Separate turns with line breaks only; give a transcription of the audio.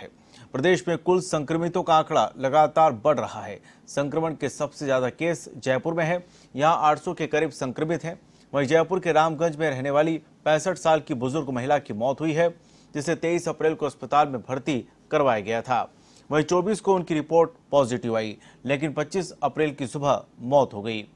है प्रदेश में कुल संक्रमितों का आंकड़ा लगातार बढ़ रहा है संक्रमण के सबसे ज्यादा केस जयपुर में है यहाँ 800 के करीब संक्रमित हैं वहीं जयपुर के रामगंज में रहने वाली पैंसठ साल की बुजुर्ग महिला की मौत हुई है जिसे 23 अप्रैल को अस्पताल में भर्ती करवाया गया था वहीं 24 को उनकी रिपोर्ट पॉजिटिव आई लेकिन 25 अप्रैल की सुबह मौत हो गई